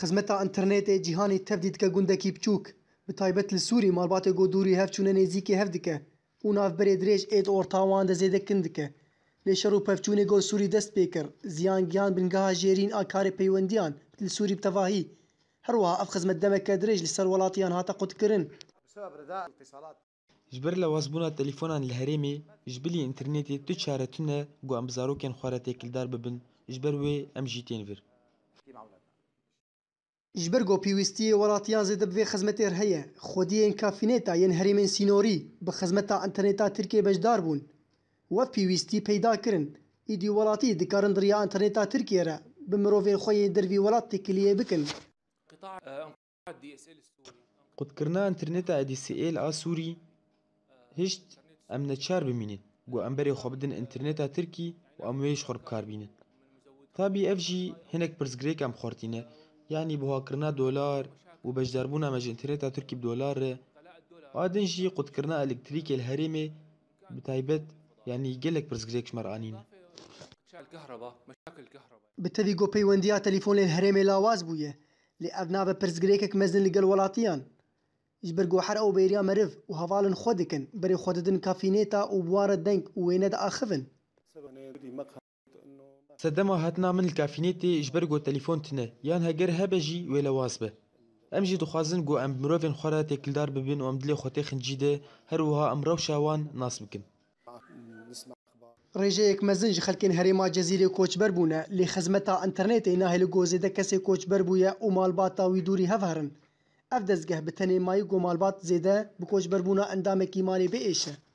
خزمەتا ئەتررنێتێ جیهانی تەفدی دکە گوندەکی بچووک بتایبەت لە سووری مالباتێ گۆ دووری هەفچوونە نێزییکی هەف دکە و نافبەرێ درێژ ئێت ئۆرتاوان دەزێدەکن دکە لە شەڕ و پەفچوونێ گۆ سووری دەست پێکرد زیانگیان بنگها ژێرین ئاکارێ پەیوەندیان لە سووری بتەواهی هەروە ئەف خزمەت دەمەکە درێژ لەسەر وڵاتیان هاتە قوتکردن ji ber lewazbûna telefônan li herêmê ji جبر înternêtê tu çare tune gu em bi zarokên xwarê têkildar bibin ji ber wê em jî tên ji ber pîwîstiyê welatiyan zêde bi vê xizmetê heye xwediyên kafîneta yên herêmên sînorî bi xizmeta înterneta Tirkiyê bejdar bûn. Wev pîwîstî peyda kirin îdî welatî dikarin diriya înterneta Tirkiyê re bi mirovên xwe yê dervî welat têkiliyê bikin. Qutkirina înterneta DSL a Sûrî hişt em neçar bimînin got em berê xwe bidin înterneta Tirkî û em wê ji xwe bikar bînin. Tabî ev jî hinek pirsgirêk em xwartîne يعني بوهاكرنا دولار وبجدربونا مج انترنتا تركي بدولار بعدين جي قد كرنا الكتريكي الهريمي بتايبت يعني جلك برزقريك شمرانين الكهرباء مشاكل الكهرباء بالتالي جو بيونديا تليفون الهريمي لاواز بويه لأبنا ببرزقريكك مزن لقل ولاتيان جبر جوحر او بيريا مرف وهفالن خودكن بري خوددن كافينيتا وبوار الدنك ويند اخفن سدما هاتنا من الكافينيتي جبرجو تليفون تنا يان هاجر هبجي ولا واسبة ام جي دخازن جو ام مروفين خرا تاكل دار ببين وام دلي خوتي خنجيدة هروها ام رو شاوان ناس بكن رجيك مزنج خلكين هريما جزيري كوتش بربونا لي خزمتا انترنت اينا هيل جوزي دكاسي كوتش بربويا ومال باتا ويدوري هفهرن افدزجه بتني مايو مال بات زيدا بكوتش بربونا اندامكي مالي بايشه